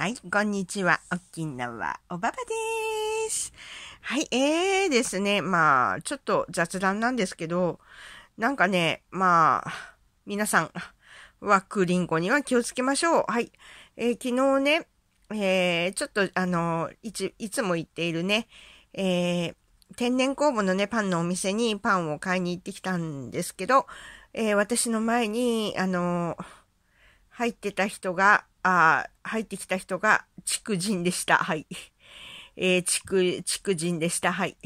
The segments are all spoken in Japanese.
はい、こんにちは。沖縄おばばです。はい、えーですね。まあ、ちょっと雑談なんですけど、なんかね、まあ、皆さん、ワクリンゴには気をつけましょう。はい。えー、昨日ね、えー、ちょっとあの、いつ、いつも言っているね、えー、天然酵母のね、パンのお店にパンを買いに行ってきたんですけど、えー、私の前に、あの、入ってた人が、あ入ってきた人が、畜人でした。はい。えー、畜、畜人でした。はい。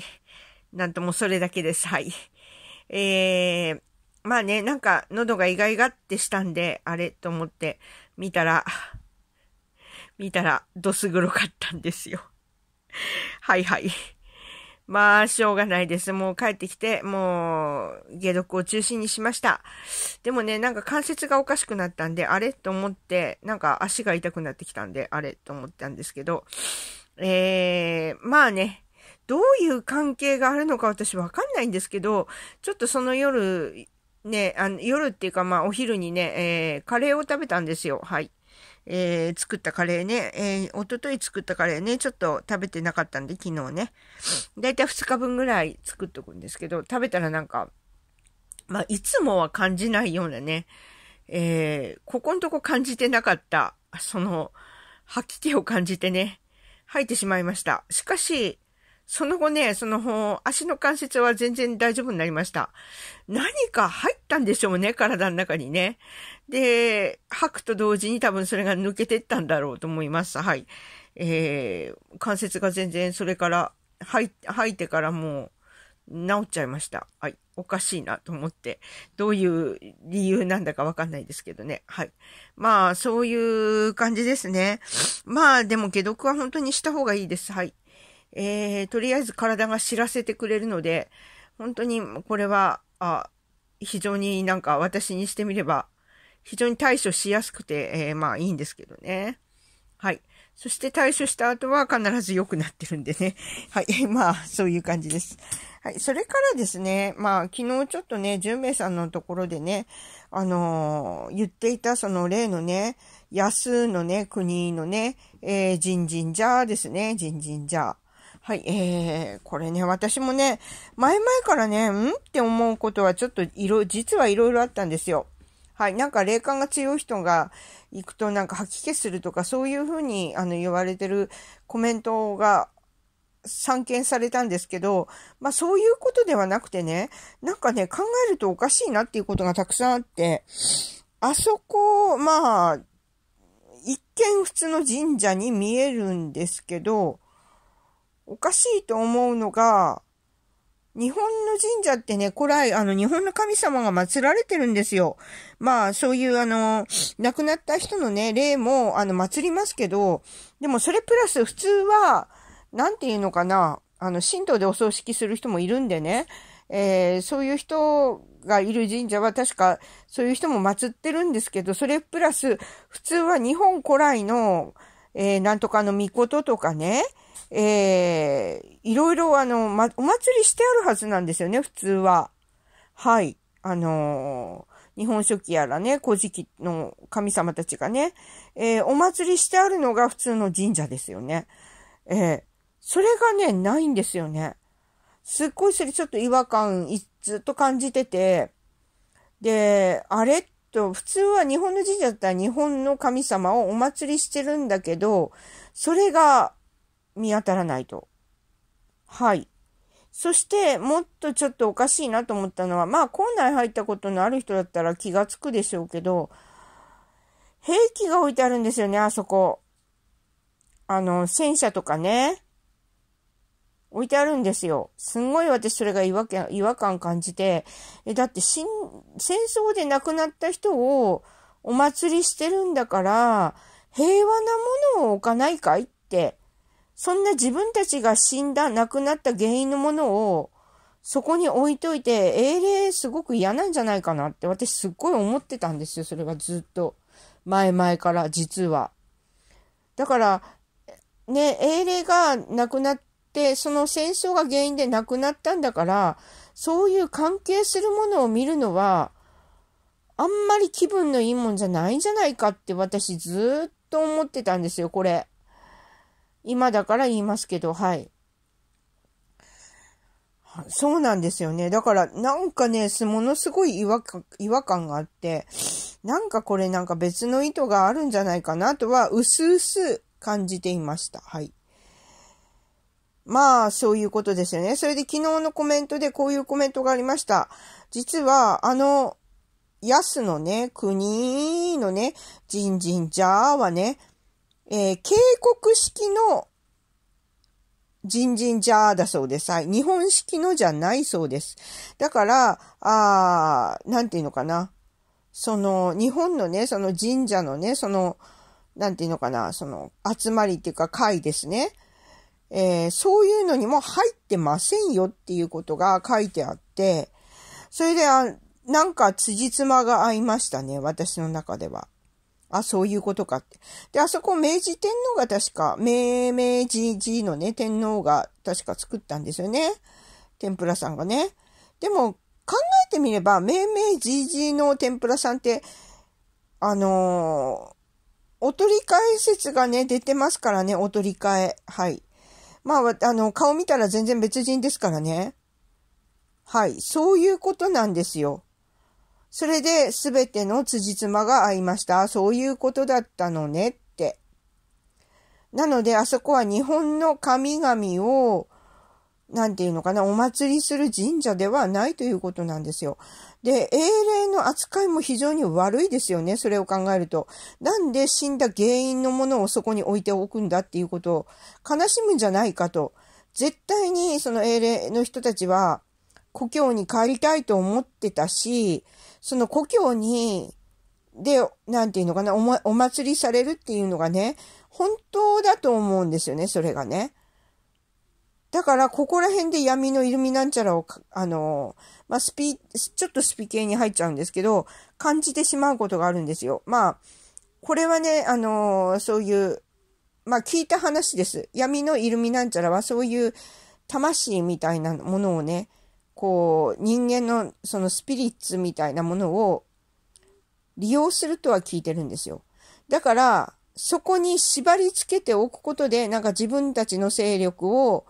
なんともそれだけです。はい。えー、まあね、なんか喉が意外がってしたんで、あれと思って見たら、見たら、どす黒かったんですよ。はいはい。まあ、しょうがないです。もう帰ってきて、もう、解毒を中心にしました。でもね、なんか関節がおかしくなったんで、あれと思って、なんか足が痛くなってきたんで、あれと思ったんですけど、えー、まあね、どういう関係があるのか私わかんないんですけど、ちょっとその夜、ね、あの夜っていうかまあお昼にね、えー、カレーを食べたんですよ。はい。えー、作ったカレーね、えー、おととい作ったカレーね、ちょっと食べてなかったんで、昨日ね。だいたい2日分ぐらい作っとくんですけど、食べたらなんか、まあ、いつもは感じないようなね、えー、ここんとこ感じてなかった、その、吐き気を感じてね、吐いてしまいました。しかし、その後ね、その、足の関節は全然大丈夫になりました。何か入ったんでしょうね、体の中にね。で、吐くと同時に多分それが抜けてったんだろうと思います。はい。えー、関節が全然それから、吐いてからもう治っちゃいました。はい。おかしいなと思って、どういう理由なんだかわかんないですけどね。はい。まあ、そういう感じですね。まあ、でも解毒は本当にした方がいいです。はい。えー、とりあえず体が知らせてくれるので、本当にこれは、あ非常になんか私にしてみれば、非常に対処しやすくて、えー、まあいいんですけどね。はい。そして対処した後は必ず良くなってるんでね。はい。まあ、そういう感じです。はい。それからですね、まあ、昨日ちょっとね、純明さんのところでね、あのー、言っていたその例のね、安のね、国のね、えー、人人じゃですね、人人じゃ。はい、えー、これね、私もね、前々からね、んって思うことはちょっといろ、実はいろいろあったんですよ。はい、なんか霊感が強い人が行くとなんか吐き気するとかそういうふうにあの言われてるコメントが散見されたんですけど、まあそういうことではなくてね、なんかね、考えるとおかしいなっていうことがたくさんあって、あそこ、まあ、一見普通の神社に見えるんですけど、おかしいと思うのが、日本の神社ってね、古来、あの、日本の神様が祀られてるんですよ。まあ、そういう、あの、亡くなった人のね、霊も、あの、祀りますけど、でもそれプラス、普通は、なんていうのかな、あの、神道でお葬式する人もいるんでね、えー、そういう人がいる神社は確かそういう人も祀ってるんですけど、それプラス、普通は日本古来の、えー、なんとかの御事とかね、えー、いろいろあの、ま、お祭りしてあるはずなんですよね、普通は。はい。あのー、日本書紀やらね、古事記の神様たちがね、えー、お祭りしてあるのが普通の神社ですよね。えー、それがね、ないんですよね。すっごいそれちょっと違和感ずっと感じてて、で、あれと、普通は日本の神社だったら日本の神様をお祭りしてるんだけど、それが見当たらないと。はい。そして、もっとちょっとおかしいなと思ったのは、まあ、校内入ったことのある人だったら気がつくでしょうけど、兵器が置いてあるんですよね、あそこ。あの、戦車とかね。置いてあるんですよ。すんごい私それが違和感違和感感じて、えだって戦争で亡くなった人をお祭りしてるんだから、平和なものを置かないかいってそんな自分たちが死んだ、亡くなった原因のものを、そこに置いといて、英霊すごく嫌なんじゃないかなって私すっごい思ってたんですよ。それがずっと。前々から実は。だから、ね、英霊が亡くなって、その戦争が原因で亡くなったんだから、そういう関係するものを見るのは、あんまり気分のいいもんじゃないんじゃないかって私ずっと思ってたんですよ、これ。今だから言いますけど、はい。そうなんですよね。だから、なんかね、ものすごい違和感違和感があって、なんかこれなんか別の意図があるんじゃないかなとは、うすうす感じていました。はい。まあ、そういうことですよね。それで昨日のコメントでこういうコメントがありました。実は、あの、安のね、国のね、人人じンーはね、えー、警告式のジンジンジャーだそうです。はい。日本式のじゃないそうです。だから、あなんていうのかな。その、日本のね、その神社のね、その、なんていうのかな、その、集まりっていうか会ですね。えー、そういうのにも入ってませんよっていうことが書いてあって、それで、あなんか辻褄が合いましたね、私の中では。あ、そういうことかって。で、あそこ明治天皇が確か、明、明治寺のね、天皇が確か作ったんですよね。天ぷらさんがね。でも、考えてみれば、命名 GG の天ぷらさんって、あのー、お取り替え説がね、出てますからね、お取り替え。はい。まあ、あの、顔見たら全然別人ですからね。はい。そういうことなんですよ。それで全ての辻褄が合いました。そういうことだったのねって。なので、あそこは日本の神々を、なんていうのかな、お祭りする神社ではないということなんですよ。で、英霊の扱いも非常に悪いですよね、それを考えると。なんで死んだ原因のものをそこに置いておくんだっていうことを悲しむんじゃないかと。絶対にその英霊の人たちは故郷に帰りたいと思ってたし、その故郷に、で、なんていうのかな、お,、ま、お祭りされるっていうのがね、本当だと思うんですよね、それがね。だから、ここら辺で闇のイルミなんちゃらを、あの、まあ、スピ、ちょっとスピ系に入っちゃうんですけど、感じてしまうことがあるんですよ。まあ、これはね、あの、そういう、まあ、聞いた話です。闇のイルミなんちゃらはそういう魂みたいなものをね、こう、人間のそのスピリッツみたいなものを利用するとは聞いてるんですよ。だから、そこに縛り付けておくことで、なんか自分たちの勢力を、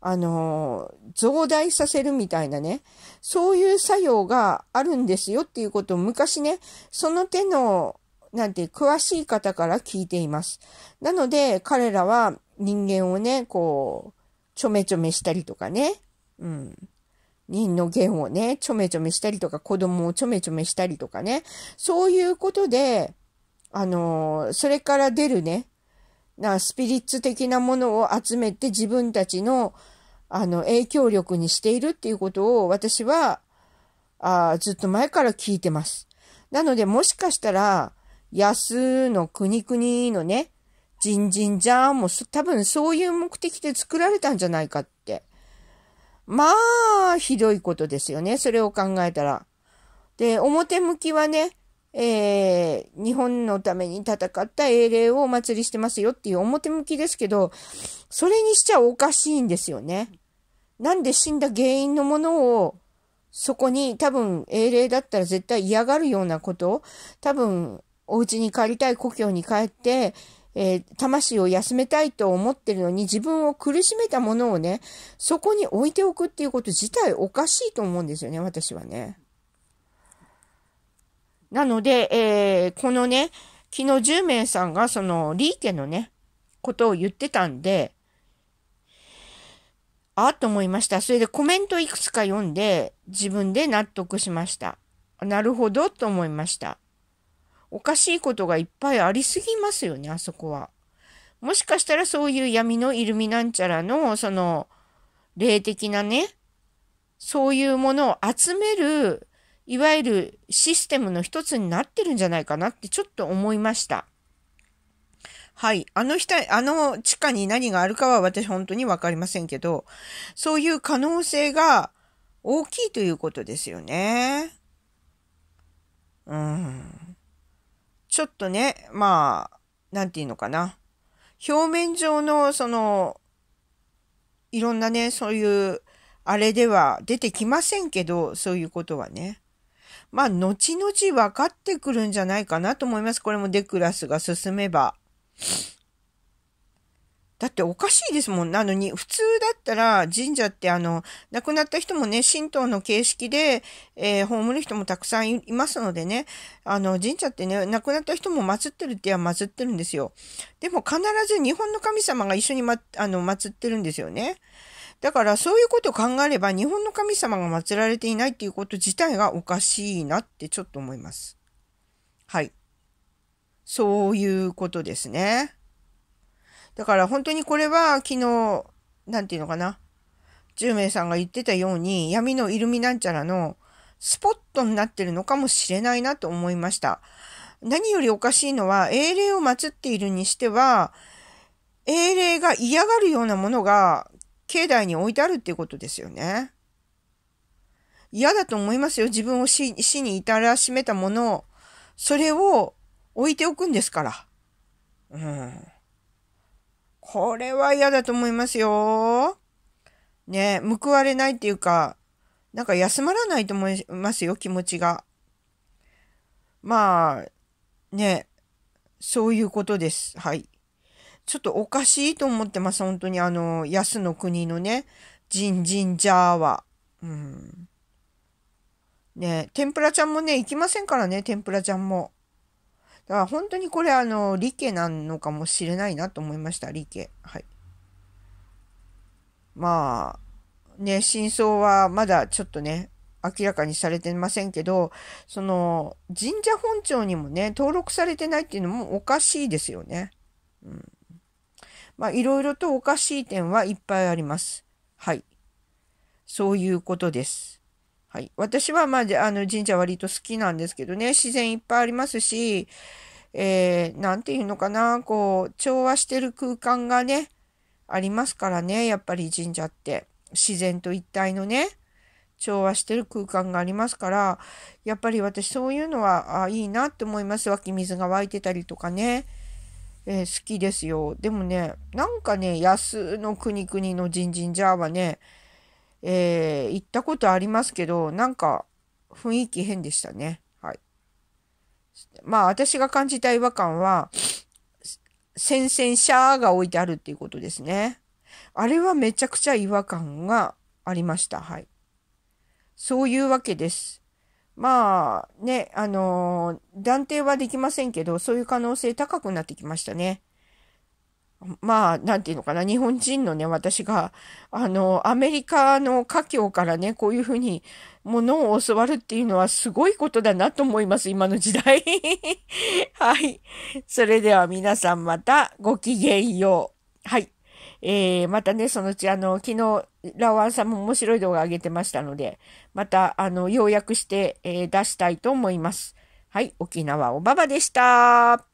あのー、増大させるみたいなね、そういう作用があるんですよっていうことを昔ね、その手の、なんて、詳しい方から聞いています。なので、彼らは人間をね、こう、ちょめちょめしたりとかね、うん。人の弦をね、ちょめちょめしたりとか、子供をちょめちょめしたりとかね、そういうことで、あのそれから出るね、なスピリッツ的なものを集めて自分たちの、あの、影響力にしているっていうことを私は、あずっと前から聞いてます。なので、もしかしたら、安の国々のね、人人ジンジャーも多分そういう目的で作られたんじゃないかってまあ、ひどいことですよね。それを考えたら。で、表向きはね、えー、日本のために戦った英霊をお祭りしてますよっていう表向きですけど、それにしちゃおかしいんですよね。なんで死んだ原因のものを、そこに多分英霊だったら絶対嫌がるようなこと、を、多分お家に帰りたい故郷に帰って、えー、魂を休めたいと思ってるのに自分を苦しめたものをね、そこに置いておくっていうこと自体おかしいと思うんですよね、私はね。なので、えー、このね、昨日10名さんがその、リーケのね、ことを言ってたんで、あと思いました。それでコメントいくつか読んで、自分で納得しました。なるほどと思いました。おかしいことがいっぱいありすぎますよね、あそこは。もしかしたらそういう闇のイルミなんちゃらの、その、霊的なね、そういうものを集める、いわゆるシステムの一つになってるんじゃないかなってちょっと思いました。はい。あの人、あの地下に何があるかは私本当にわかりませんけど、そういう可能性が大きいということですよね。うん。ちょっとね、まあ、なんていうのかな。表面上の、その、いろんなね、そういう、あれでは出てきませんけど、そういうことはね。まあ、後々分かってくるんじゃないかなと思います。これもデクラスが進めば。だっておかしいですもん。なのに、普通だったら神社ってあの、亡くなった人もね、神道の形式で、えー、葬る人もたくさんいますのでね、あの、神社ってね、亡くなった人も祀ってるっては祀ってるんですよ。でも必ず日本の神様が一緒に、ま、あの、祀ってるんですよね。だからそういうことを考えれば、日本の神様が祀られていないっていうこと自体がおかしいなってちょっと思います。はい。そういうことですね。だから本当にこれは昨日、なんていうのかな。10名さんが言ってたように闇のイルミなんちゃらのスポットになってるのかもしれないなと思いました。何よりおかしいのは英霊を祀っているにしては英霊が嫌がるようなものが境内に置いてあるっていうことですよね。嫌だと思いますよ。自分を死に至らしめたものを、それを置いておくんですから。うん。これは嫌だと思いますよ。ね報われないっていうか、なんか休まらないと思いますよ、気持ちが。まあ、ねそういうことです。はい。ちょっとおかしいと思ってます、本当に。あの、安の国のね、ジンジンジャーは。うん。ね天ぷらちゃんもね、行きませんからね、天ぷらちゃんも。だから本当にこれあの、理系なのかもしれないなと思いました、理系。はい。まあ、ね、真相はまだちょっとね、明らかにされてませんけど、その、神社本庁にもね、登録されてないっていうのもおかしいですよね。うん。まあ、いろいろとおかしい点はいっぱいあります。はい。そういうことです。はい、私は、まあ、あの神社割と好きなんですけどね自然いっぱいありますしええー、て言うのかなこう調和してる空間がねありますからねやっぱり神社って自然と一体のね調和してる空間がありますからやっぱり私そういうのはあいいなって思います湧き水が湧いてたりとかね、えー、好きですよでもねなんかね安の国々の神神ジャーはねえー、行ったことありますけど、なんか雰囲気変でしたね。はい。まあ私が感じた違和感は、戦線シャーが置いてあるっていうことですね。あれはめちゃくちゃ違和感がありました。はい。そういうわけです。まあね、あのー、断定はできませんけど、そういう可能性高くなってきましたね。まあ、なんていうのかな、日本人のね、私が、あの、アメリカの華僑からね、こういうふうに、ものを教わるっていうのはすごいことだなと思います、今の時代。はい。それでは皆さんまたごきげんよう。はい。えー、またね、そのうち、あの、昨日、ラワンさんも面白い動画上げてましたので、また、あの、要約して、えー、出したいと思います。はい。沖縄おばばでした。